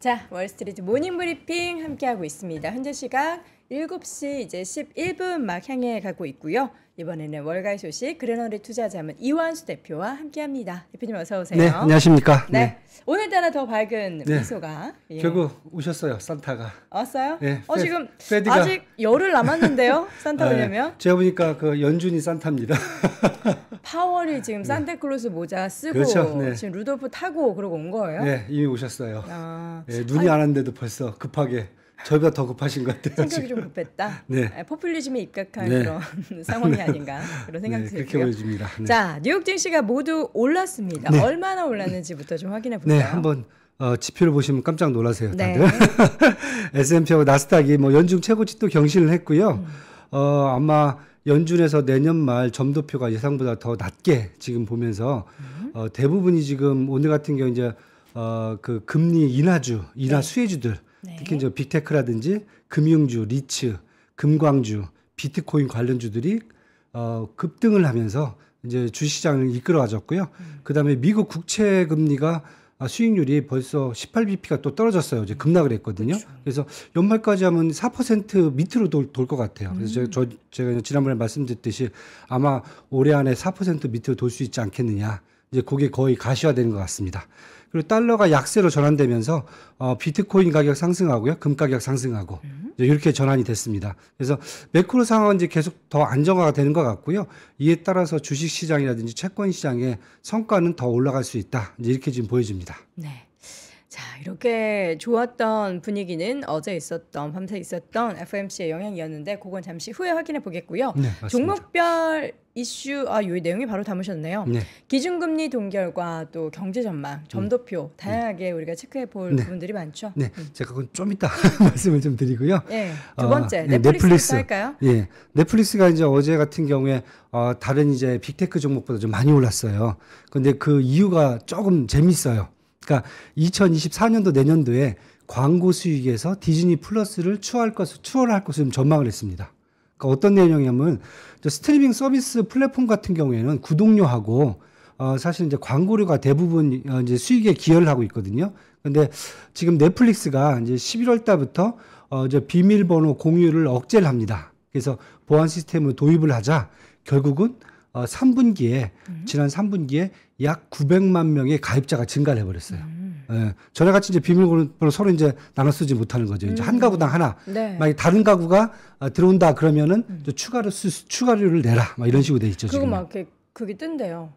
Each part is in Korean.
자, 월스트리트 모닝 브리핑 함께하고 있습니다. 현재 시각 7시 이제 11분 막 향해 가고 있고요. 이번에는 월가의 소식 그레너리 투자자문 이완수 대표와 함께합니다. 대표님 어서 오세요. 네, 안녕하십니까. 네, 네. 오늘따라 더 밝은 네. 미소가 예. 결국 오셨어요, 산타가. 왔어요? 네. 어 페, 지금 페디가. 아직 열흘 남았는데요, 산타 아, 예. 오려면. 아, 제가 보니까 그 연준이 산타입니다. 파월이 지금 네. 산타클로스 모자 쓰고 그렇죠? 네. 지금 루돌프 타고 그러고 온 거예요? 네, 이미 오셨어요. 아. 네, 눈이 안 왔는데도 벌써 급하게. 저희보다 더 급하신 것 같아요. 생각이 지금. 좀 급했다. 네. 아, 포퓰리즘에 입각한 네. 그런 상황이 아닌가 그런 생각이 네, 들고요. 그렇게 보여집니다. 네. 자, 뉴욕 증시가 모두 올랐습니다. 네. 얼마나 올랐는지부터 좀 확인해 볼까요? 네, 한번 어, 지표를 보시면 깜짝 놀라세요, 네. 다들. 네. S&P하고 나스닥이 뭐 연중 최고치도 경신을 했고요. 음. 어, 아마 연준에서 내년 말 점도표가 예상보다 더 낮게 지금 보면서 음. 어, 대부분이 지금 오늘 같은 경우 이제 어, 그 금리 인하주, 인하 네. 수혜주들 네. 특히 이제 빅테크라든지 금융주, 리츠, 금광주, 비트코인 관련주들이 어, 급등을 하면서 이제 주시장을 이끌어가졌고요. 음. 그다음에 미국 국채 금리가 아, 수익률이 벌써 18bp가 또 떨어졌어요. 이제 급락을 했거든요. 그렇 그래서 연말까지 하면 4% 밑으로 돌 것 같아요. 그래서 음. 저, 제가 지난번에 말씀드렸듯이 아마 올해 안에 4% 밑으로 돌 수 있지 않겠느냐. 이제 그게 거의 가시화되는 것 같습니다. 그리고 달러가 약세로 전환되면서 어, 비트코인 가격 상승하고요, 금 가격 상승하고 네. 이제 이렇게 전환이 됐습니다. 그래서 매크로 상황은 이제 계속 더 안정화가 되는 것 같고요. 이에 따라서 주식 시장이라든지 채권 시장의 성과는 더 올라갈 수 있다. 이제 이렇게 지금 보여집니다. 네. 자, 이렇게 좋았던 분위기는 어제 있었던, 밤새 있었던 FMC의 영향이었는데, 그건 잠시 후에 확인해 보겠고요. 네, 종목별 이슈 아, 요 내용이 바로 담으셨네요. 네. 기준금리 동결과 또 경제 전망, 음. 점도표 음. 다양하게 네. 우리가 체크해 볼 네. 부분들이 많죠. 네, 음. 제가 그건 좀 이따 말씀을 좀 드리고요. 예, 아, 네, 두 번째 어, 넷플릭스 할까요? 예, 넷플릭스가 이제 어제 같은 경우에 어, 다른 이제 빅테크 종목보다 좀 많이 올랐어요. 근데 그 이유가 조금 재밌어요. 그러니까 2024년도 내년도에 광고 수익에서 디즈니 플러스를 추월할 것을 추월할 것을 전망을 했습니다. 그러니까 어떤 내용이냐면 스트리밍 서비스 플랫폼 같은 경우에는 구독료하고 어, 사실 이제 광고료가 대부분 어, 이제 수익에 기여를 하고 있거든요. 근데 지금 넷플릭스가 이제 11월 달부터 어, 이제 비밀번호 공유를 억제를 합니다. 그래서 보안 시스템을 도입을 하자 결국은 어, 3분기에 음. 지난 3분기에 약 900만 명의 가입자가 증가를 해버렸어요. 음. 예. 전에 같이 이제 비밀번호 서로 이제 나눠 쓰지 못하는 거죠. 음. 이제 한 음. 가구당 하나. 네. 만약 다른 가구가 아, 들어온다 그러면은 음. 추가로 수, 추가료를 내라. 막 이런 식으로 돼 있죠. 그리막 이렇게 그게 뜬대요.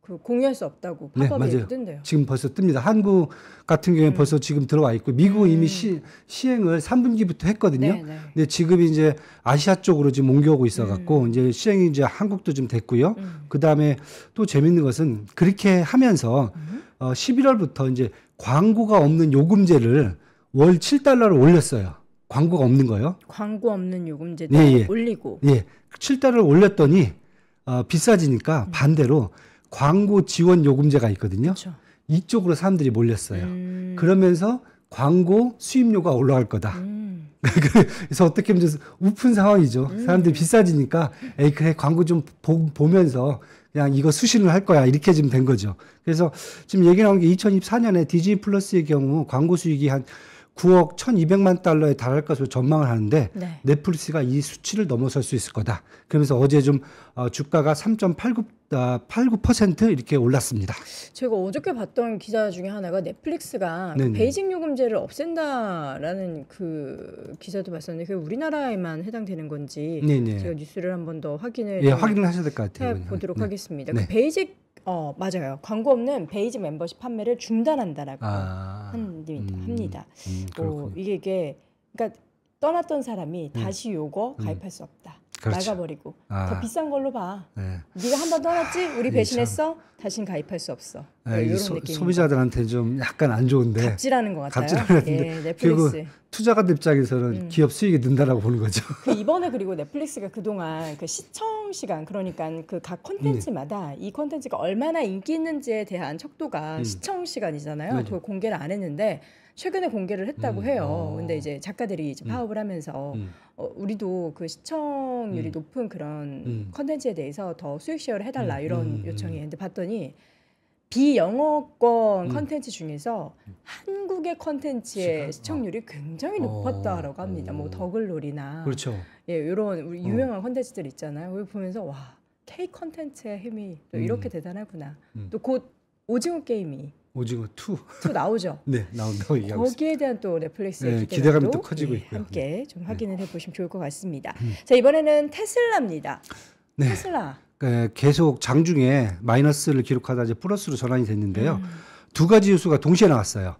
그 공유할 수 없다고 팝업이 네, 맞아요. 뜬대요. 지금 벌써 뜹니다. 한국 같은 경우에 음. 벌써 지금 들어와 있고 미국은 음. 이미 시, 시행을 3분기부터 했거든요. 네, 네. 근데 지금 이제 아시아 쪽으로 지금 옮겨오고 있어 갖고 음. 이제 시행이 이제 한국도 좀 됐고요. 음. 그다음에 또 재밌는 것은 그렇게 하면서 음. 어, 11월부터 이제 광고가 없는 요금제를 월 7달러를 올렸어요. 광고가 없는 거요. 광고 없는 요금제도 예, 예. 올리고. 예. 7달러를 올렸더니 어, 비싸지니까 음. 반대로 광고 지원 요금제가 있거든요. 그렇죠. 이쪽으로 사람들이 몰렸어요. 음. 그러면서 광고 수입료가 올라갈 거다. 음. 그래서 어떻게 보면 우픈 상황이죠. 음. 사람들이 비싸지니까 에이 그래 광고 좀 보, 보면서 그냥 이거 수신을 할 거야. 이렇게 지금 된 거죠. 그래서 지금 얘기 나온 게 2024년에 디즈니 플러스의 경우 광고 수익이 한 9억 1,200만 달러에 달할 것으로 전망을 하는데 네. 넷플릭스가 이 수치를 넘어설 수 있을 거다. 그러면서 어제 좀 어, 주가가 3.89 89% 아, 이렇게 올랐습니다. 제가 어저께 봤던 기사 중에 하나가 넷플릭스가 그 베이징 요금제를 없앤다라는 그 기사도 봤었는데 그게 우리나라에만 해당되는 건지 네네. 제가 뉴스를 한번더 확인을 예, 확인을 하셔야 될 것 같아요. 보도록 네. 하겠습니다. 네. 그 베이직 어 맞아요. 광고 없는 베이직 멤버십 판매를 중단한다라고 아... 한 합니다. 어, 이게, 이게 그러니까 떠났던 사람이 음. 다시 요거 가입할 수 없다. 그렇죠. 나가버리고 아. 더 비싼 걸로 봐. 네. 네가 한번 떠났지, 우리 배신했어. 다신 가입할 수 없어. 네, 네, 이런 느낌. 소비자들한테 좀 약간 안 좋은데. 갑질하는 것 같아요. 갑질하는데 예, 넷플릭스. 투자가들 입장에서는 음. 기업 수익이 는다라고 보는 거죠. 그 이번에 그리고 넷플릭스가 그동안 그 시청 시간 그러니까 그 각 콘텐츠마다 음. 이 콘텐츠가 얼마나 인기 있는지에 대한 척도가 음. 시청 시간이잖아요. 그 공개를 안 했는데. 최근에 공개를 했다고 음, 해요. 어. 근데 이제 작가들이 이제 음. 파업을 하면서 음. 어, 우리도 그 시청률이 음. 높은 그런 컨텐츠에 대해서 더 수익 쉐어를 해달라 이런 요청이 했는데 봤더니 비영어권 컨텐츠 중에서 한국의 컨텐츠의 시청률이 아. 굉장히 높았다라고 어. 합니다. 어. 뭐 더글놀이나 그렇죠. 예, 이런 어. 유명한 컨텐츠들 있잖아요. 그걸 보면서 와 K 컨텐츠의 힘이 또 이렇게 음. 대단하구나. 음. 또곧 오징어 게임이 오징어 2. 2 나오죠. 네, 나온다고 어, 얘기하고 있습니다. 대한 또 넷플릭스의 네, 기대감이 또 커지고 네, 있고요. 함께 네. 좀 네. 확인을 네. 해보시면 좋을 것 같습니다. 음. 자 이번에는 테슬라입니다. 네. 테슬라. 그, 계속 장중에 마이너스를 기록하다 이제 플러스로 전환이 됐는데요. 음. 두 가지 요소가 동시에 나왔어요.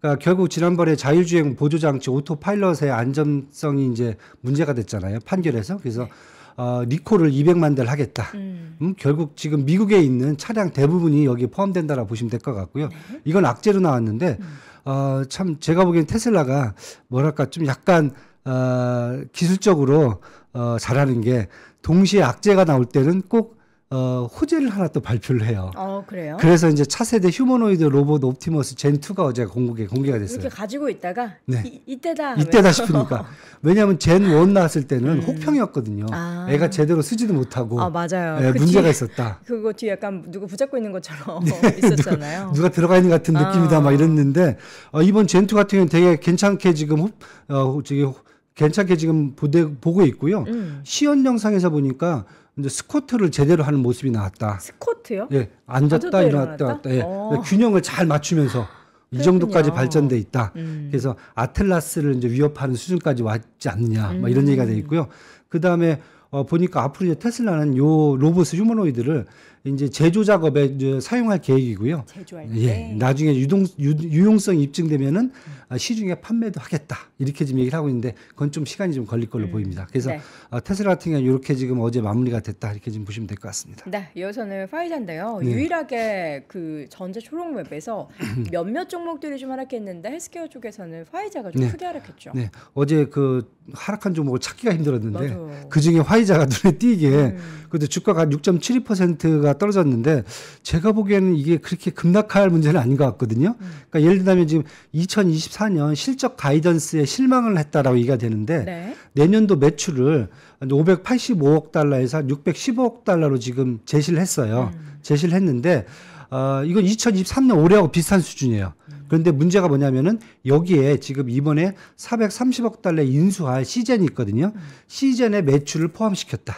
그러니까 결국 지난번에 자율주행 보조장치 오토파일럿의 안전성이 이제 문제가 됐잖아요. 판결에서. 그래서 네. 어, 니콜을 200만 대를 하겠다. 음. 음, 결국 지금 미국에 있는 차량 대부분이 여기 에 포함된다라고 보시면 될 것 같고요. 네. 이건 악재로 나왔는데 음. 어, 참 제가 보기엔 테슬라가 뭐랄까 좀 약간 어, 기술적으로 어, 잘하는 게 동시에 악재가 나올 때는 꼭 어, 호재를 하나 또 발표를 해요. 어, 그래요? 그래서 이제 차세대 휴머노이드 로봇 옵티머스 젠2가 어제 공개, 공개가 됐어요. 이렇게 가지고 있다가 네. 이, 때다 이때다 싶으니까. 왜냐하면 젠1 나왔을 때는 음. 혹평이었거든요. 아. 애가 제대로 쓰지도 못하고. 아, 맞아요. 예, 그 문제가 뒤에, 있었다. 그거 뒤에 약간 누구 붙잡고 있는 것처럼 네, 있었잖아요. 누가, 누가, 들어가 있는 같은 아. 느낌이다 아. 막 이랬는데 어, 이번 젠2 같은 경우는 되게 괜찮게 지금 어, 저기 괜찮게 지금 보대, 보고 있고요. 음. 시연 영상에서 보니까 이제 스쿼트를 제대로 하는 모습이 나왔다. 스쿼트요? 예, 앉았다 일어났다, 일어났다? 예. 어. 균형을 잘 맞추면서 이 정도까지 발전돼 있다. 음. 그래서 아틀라스를 이제 위협하는 수준까지 왔지 않느냐, 음. 막 이런 음. 얘기가 돼 있고요. 그 다음에 어, 보니까 앞으로 이제 테슬라는 요 로봇 휴머노이드를 이제 제조 작업에 이제 사용할 계획이고요. 제조할 예, 때. 나중에 유동 유, 용성 입증되면은 음. 시중에 판매도 하겠다 이렇게 지금 얘기를 하고 있는데 그건 좀 시간이 좀 걸릴 걸로 음. 보입니다. 그래서 네. 아, 테슬라 같은 경우 는 이렇게 지금 어제 마무리가 됐다 이렇게 지금 보시면 될 것 같습니다. 네, 이어서는 화이자인데요. 네. 유일하게 그 전자 초록웹에서 몇몇 종목들이 좀 하락했는데 헬스케어 쪽에서는 화이자가 좀 네. 크게 하락했죠. 네, 어제 그 하락한 종목을 찾기가 힘들었는데 그 중에 화이자가 눈에 띄게 음. 그래도 주가가 6.72%가 주 떨어졌는데 제가 보기에는 이게 그렇게 급락할 문제는 아닌 것 같거든요. 그러니까 예를 들면 지금 2024년 실적 가이던스에 실망을 했다라고 얘기가 되는데 네. 내년도 매출을 585억 달러에서 한 615억 달러로 지금 제시를 했어요. 음. 제시를 했는데 어, 이건 2023년 올해하고 비슷한 수준이에요. 음. 그런데 문제가 뭐냐면은 여기에 지금 이번에 430억 달러 인수할 시젠이 있거든요. 음. 시젠의 매출을 포함시켰다.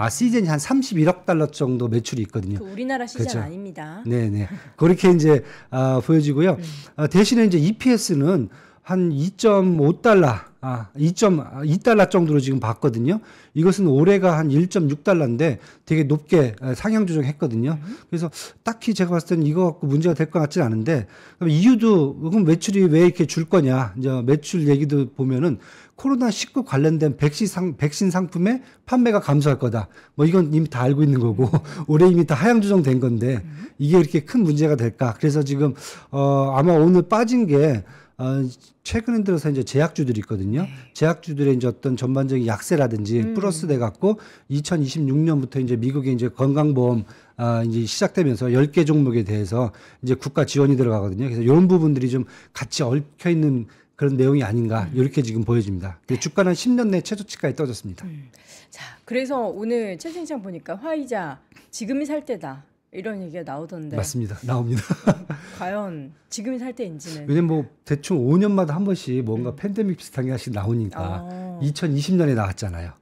아 시즌이 한 31억 달러 정도 매출이 있거든요. 그 우리나라 시즌 그렇죠. 아닙니다. 네네 그렇게 이제 아, 보여지고요. 음. 아, 대신에 이제 EPS는 한 2.5달러, 아, 2.2달러 아, 정도로 지금 봤거든요. 이것은 올해가 한 1.6달러인데 되게 높게 상향 조정했거든요. 음. 그래서 딱히 제가 봤을 때는 이거 갖고 문제가 될 것 같지는 않은데 이유도 그럼 매출이 왜 이렇게 줄 거냐? 이제 매출 얘기도 보면은 코로나 19 관련된 백신 상 백신 상품의 판매가 감소할 거다. 뭐 이건 이미 다 알고 있는 거고 올해 이미 다 하향 조정된 건데 음. 이게 이렇게 큰 문제가 될까? 그래서 지금 어 아마 오늘 빠진 게 어, 아, 최근 에 들어서 이제 제약주들이 있거든요. 네. 제약주들의 이제 어떤 전반적인 약세라든지 음. 플러스 돼 갖고 2026년부터 이제 미국의 이제 건강보험 아, 이제 시작되면서 10개 종목에 대해서 이제 국가 지원이 들어가거든요. 그래서 이런 부분들이 좀 같이 얽혀 있는 그런 내용이 아닌가 이렇게 음. 지금 보여집니다. 네. 주가는 10년 내 최저치까지 떨어졌습니다. 음. 자, 그래서 오늘 최팅창 보니까 화이자 지금이 살 때다. 이런 얘기가 나오던데. 맞습니다. 나옵니다. 과연 지금이 살 때인지는. 왜냐면 뭐 대충 5년마다 한 번씩 뭔가 음. 팬데믹 비슷한 게 하나씩 나오니까 아. 2020년에 나왔잖아요.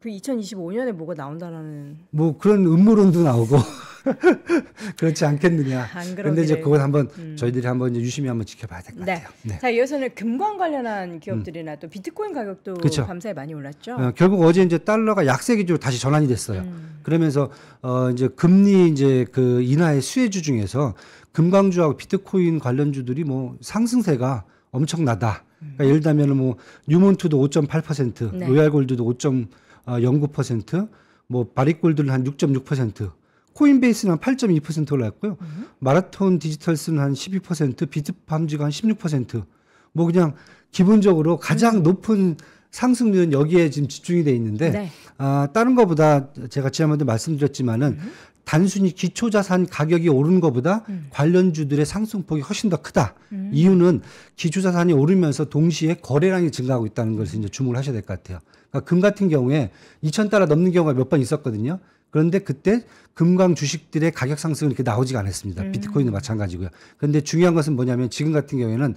그 2025년에 뭐가 나온다라는. 뭐 그런 음모론도 나오고. 그렇지 않겠느냐. 그런데 이제 그건 한번 음. 저희들이 한번 이제 유심히 한번 지켜봐야 될것 네. 같아요. 네. 자, 이어서는 금광 관련한 기업들이나 음. 또 비트코인 가격도 그쵸. 밤사이 많이 올랐죠. 어, 결국 어제 이제 달러가 약세 기조로 다시 전환이 됐어요. 음. 그러면서 어 이제 금리 이제 그 인하의 수혜주 중에서 금광주하고 비트코인 관련주들이 뭐 상승세가 엄청나다. 그러니까 음. 예를 들면 뭐 뉴몬트도 5.8%, 네. 로얄골드도 5.09%, 어, 뭐 바릭골드는 한 6.6%. 코인베이스는 한8.2% 올랐고요. 음. 마라톤 디지털스는 한 12%, 비트밤지가 한 16%. 뭐 그냥 기본적으로 가장 음. 높은 상승률은 여기에 지금 집중이 돼 있는데 네. 아, 다른 거보다 제가 지난번에 말씀드렸지만은 음. 단순히 기초 자산 가격이 오른 거보다 음. 관련주들의 상승폭이 훨씬 더 크다. 음. 이유는 기초 자산이 오르면서 동시에 거래량이 증가하고 있다는 것을 이제 주목을 하셔야 될 것 같아요. 그러니까 금 같은 경우에 2천 달러 넘는 경우가 몇 번 있었거든요. 그런데 그때 금광 주식들의 가격 상승은 이렇게 나오지가 않았습니다. 음. 비트코인도 마찬가지고요. 그런데 중요한 것은 뭐냐면 지금 같은 경우에는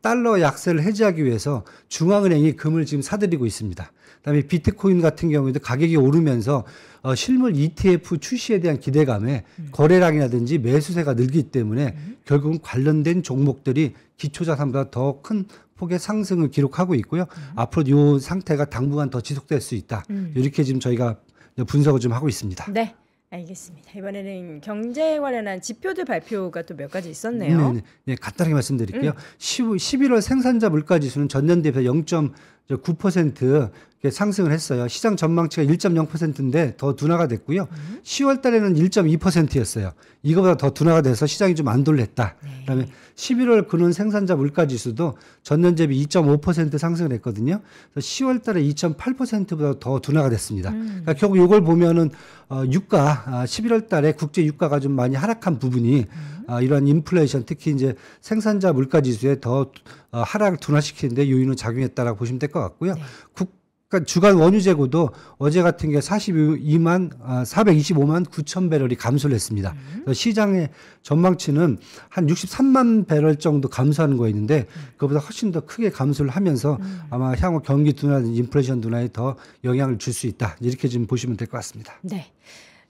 달러 약세를 해제하기 위해서 중앙은행이 금을 지금 사들이고 있습니다. 그다음에 비트코인 같은 경우에도 가격이 오르면서 어, 실물 ETF 출시에 대한 기대감에 음. 거래량이라든지 매수세가 늘기 때문에 음. 결국은 관련된 종목들이 기초자산보다 더 큰 폭의 상승을 기록하고 있고요. 음. 앞으로 이 상태가 당분간 더 지속될 수 있다. 음. 이렇게 지금 저희가 네, 분석을 좀 하고 있습니다. 네. 알겠습니다. 이번에는 경제 에 관련한 지표들 발표가 또 몇 가지 있었네요. 네, 네, 네, 간단하게 말씀드릴게요. 음. 11월 생산자 물가 지수는 전년 대비 0.9% 상승을 했어요. 시장 전망치가 1.0%인데 더 둔화가 됐고요. 음. 10월 달에는 1.2%였어요. 이거보다 더 둔화가 돼서 시장이 좀 안 돌렸다. 네. 그다음에 11월 근원 생산자 물가 지수도 전년 대비 2.5% 상승을 했거든요. 그래서 10월 달에 2.8%보다 더 둔화가 됐습니다. 음. 그러니까 결국 이걸 보면은 어 유가 아 11월 달에 국제 유가가 좀 많이 하락한 부분이 음. 아 이런 인플레이션 특히 이제 생산자 물가 지수에 더 어, 하락을 둔화시키는데 요인은 작용했다라고 보시면 될 것 같고요. 네. 국 그러니까 주간 원유 재고도 어제 같은 게 42만 아, 425만 9천 배럴이 감소를 했습니다. 음. 시장의 전망치는 한 63만 배럴 정도 감소하는 거였는데 음. 그보다 훨씬 더 크게 감소를 하면서 음. 아마 향후 경기 둔화든 인플레이션 둔화에 더 영향을 줄 수 있다. 이렇게 지금 보시면 될 것 같습니다. 네.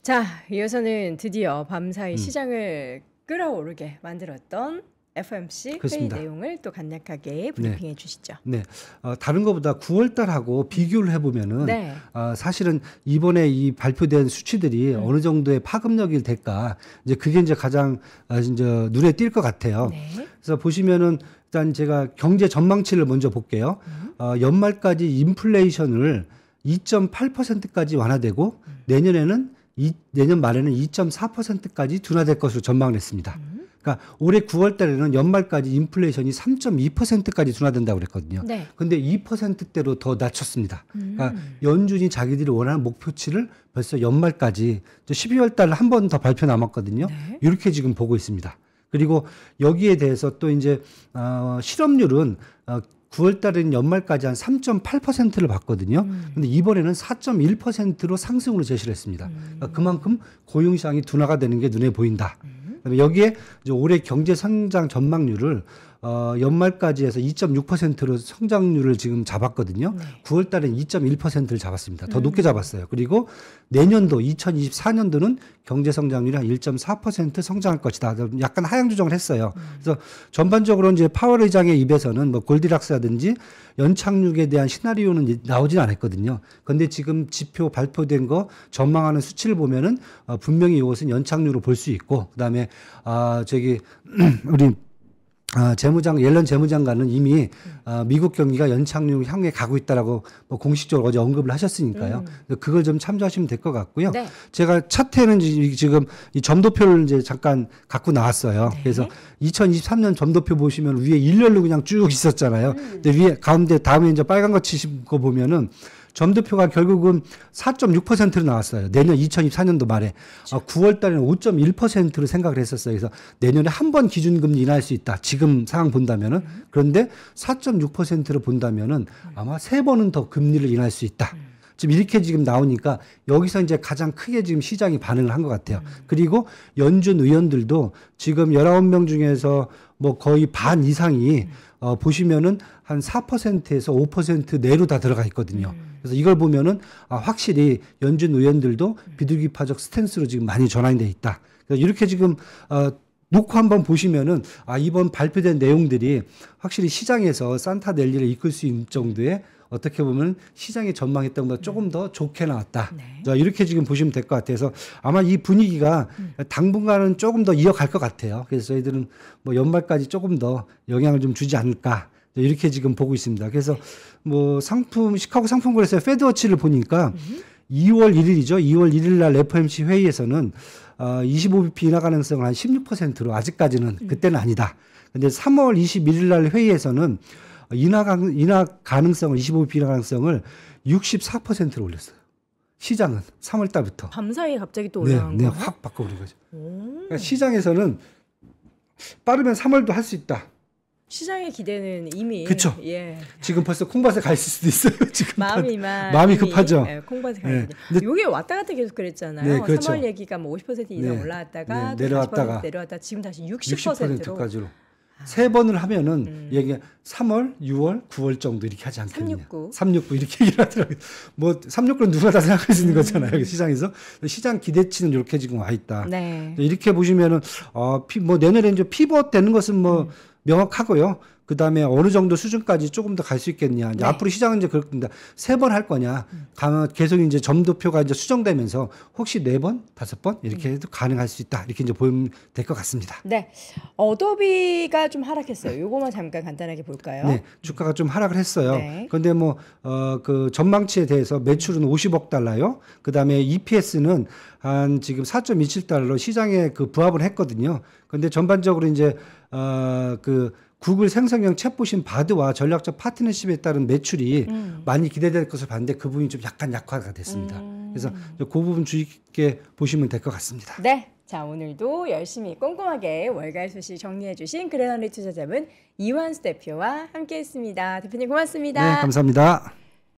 자, 이어서는 드디어 밤사이 음. 시장을 끌어오르게 만들었던 FMC 회의 내용을 또 간략하게 네. 브리핑해 네. 주시죠. 네, 어, 다른 것보다 9월달하고 비교를 해보면은 네. 어, 사실은 이번에 이 발표된 수치들이 음. 어느 정도의 파급력이 될까 이제 그게 이제 가장 어, 이제 눈에 띌 것 같아요. 네. 그래서 보시면은 일단 제가 경제 전망치를 먼저 볼게요. 음. 어, 연말까지 인플레이션을 2.8%까지 완화되고 음. 내년에는 이, 내년 말에는 2.4%까지 둔화될 것으로 전망을 했습니다. 음. 그러니까 올해 9월 달에는 연말까지 인플레이션이 3.2%까지 둔화된다고 그랬거든요. 네. 근데 2%대로 더 낮췄습니다. 그러니까 음. 그러니까 연준이 자기들이 원하는 목표치를 벌써 연말까지 12월 달에 한 번 더 발표 남았거든요. 네. 이렇게 지금 보고 있습니다. 그리고 여기에 대해서 또 이제 어, 실업률은 어, 9월 달에는 연말까지 한 3.8%를 봤거든요. 음. 근데 이번에는 4.1%로 상승으로 제시를 했습니다. 음. 그러니까 그만큼 고용 시장이 둔화가 되는 게 눈에 보인다. 음. 여기에 이제 올해 경제 성장 전망률을 어, 연말까지 해서 2.6%로 성장률을 지금 잡았거든요. 네. 9월 달엔 2.1%를 잡았습니다. 더 음. 높게 잡았어요. 그리고 내년도 2024년도는 경제 성장률이 한1.4% 성장할 것이다. 약간 하향 조정을 했어요. 음. 그래서 전반적으로 이제 파월 의장의 입에서는 뭐 골디락스라든지 연착륙에 대한 시나리오는 나오진 않았거든요. 근데 지금 지표 발표된 거 전망하는 수치를 보면은 어, 분명히 이것은 연착륙으로 볼 수 있고 그다음에 아 저기 우리 아, 재무장 옐런 재무장관은 이미 아, 미국 경기가 연착륙 향해 가고 있다라고 뭐 공식적으로 어제 언급을 하셨으니까요. 음. 그걸 좀 참조하시면 될 것 같고요. 네. 제가 차트에는 지금 이 점도표를 이제 잠깐 갖고 나왔어요. 네. 그래서 2023년 점도표 보시면 위에 일렬로 그냥 쭉 있었잖아요. 음. 근데 위에 가운데 다음에 이제 빨간 거 치신 거 보면은 점도표가 결국은 4.6%로 나왔어요. 내년 2024년도 말에 아, 9월 달에는 5.1%로 생각을 했었어요. 그래서 내년에 한 번 기준금리 인하할 수 있다. 지금 상황 본다면은 그런데 4.6%로 본다면은 아마 세 번은 더 금리를 인하할 수 있다. 지금 이렇게 지금 나오니까 여기서 이제 가장 크게 지금 시장이 반응을 한 것 같아요. 그리고 연준 의원들도 지금 19명 중에서 뭐 거의 반 이상이 어, 보시면은 한 4%에서 5% 내로 다 들어가 있거든요. 음. 그래서 이걸 보면은 아, 확실히 연준 의원들도 음. 비둘기파적 스탠스로 지금 많이 전환돼 있다. 그래서 이렇게 지금 어, 놓고 한번 보시면은 아 이번 발표된 내용들이 확실히 시장에서 산타 넬리를 이끌 수 있는 정도의 어떻게 보면 시장의 전망했던 것보다 조금 더 좋게 나왔다. 네. 자, 이렇게 지금 보시면 될 것 같아서 아마 이 분위기가 음. 당분간은 조금 더 이어갈 것 같아요. 그래서 저희들은 뭐 연말까지 조금 더 영향을 좀 주지 않을까. 네, 이렇게 지금 보고 있습니다. 그래서 뭐 상품 시카고 상품거래소 페드워치를 보니까 음. 2월 1일이죠. 2월 1일 날 FOMC 회의에서는 어, 아, 25bp 인하 가능성을 한 16%로 아직까지는 음. 그때는 아니다. 근데 3월 21일 날 회의에서는 인하, 인하 가능성을 25bp 인하 가능성을 64%로 올렸어요. 시장은 3월 달부터 밤사이에 갑자기 또 네, 올라간 네, 거예요? 네, 확 바꿔버린 거죠. 그러니까 시장에서는 빠르면 3월도 할 수 있다. 시장의 기대는 이미 그쵸. 예. 지금 벌써 콩밭에 가 있을 수도 있어요. 지금 마음이 마음이 급하죠. 예, 콩밭에 가 예. 있는. 네. 요게 왔다 갔다 계속 그랬잖아요. 네, 그렇죠. 3월 얘기가 뭐 50% 이상 네. 올라왔다가 네. 내려왔다가 뭐 내려왔다 지금 다시 60%로 까지로 아. 세 번을 하면은 음. 얘기 3월, 6월, 9월 정도 이렇게 하지 않겠냐. 369. 369 이렇게 얘기를 하더라고요. 뭐 369는 누가 다 생각할 수 있는 음. 거잖아요. 시장에서 시장 기대치는 이렇게 지금 와 있다. 네. 이렇게 보시면은 어뭐 내년에 이제 피벗 되는 것은 뭐 음. 명확하고요. 그 다음에 어느 정도 수준까지 조금 더 갈 수 있겠냐. 이제 네. 앞으로 시장은 이제 그렇습니다. 세 번 할 거냐. 음. 계속 이제 점도표가 이제 수정되면서 혹시 네 번, 다섯 번 이렇게 음. 해도 음. 가능할 수 있다. 이렇게 이제 보면 될 것 같습니다. 네. 어도비가 좀 하락했어요. 요거만 잠깐 간단하게 볼까요? 네. 주가가 좀 하락을 했어요. 네. 그런데 뭐, 어, 그 전망치에 대해서 매출은 50억 달러요. 그 다음에 EPS는 한 지금 4.27달러 시장에 그 부합을 했거든요. 근데 전반적으로 이제, 어, 그, 구글 생성형 챗봇인 바드와 전략적 파트너십에 따른 매출이 음. 많이 기대될 것을 봤는데 그 부분이 좀 약간 약화가 됐습니다. 음. 그래서 그 부분 주의 깊게 보시면 될 것 같습니다. 네. 자 오늘도 열심히 꼼꼼하게 월간 소식 정리해주신 그레너리 투자자분 이완수 대표와 함께했습니다. 대표님 고맙습니다. 네 감사합니다.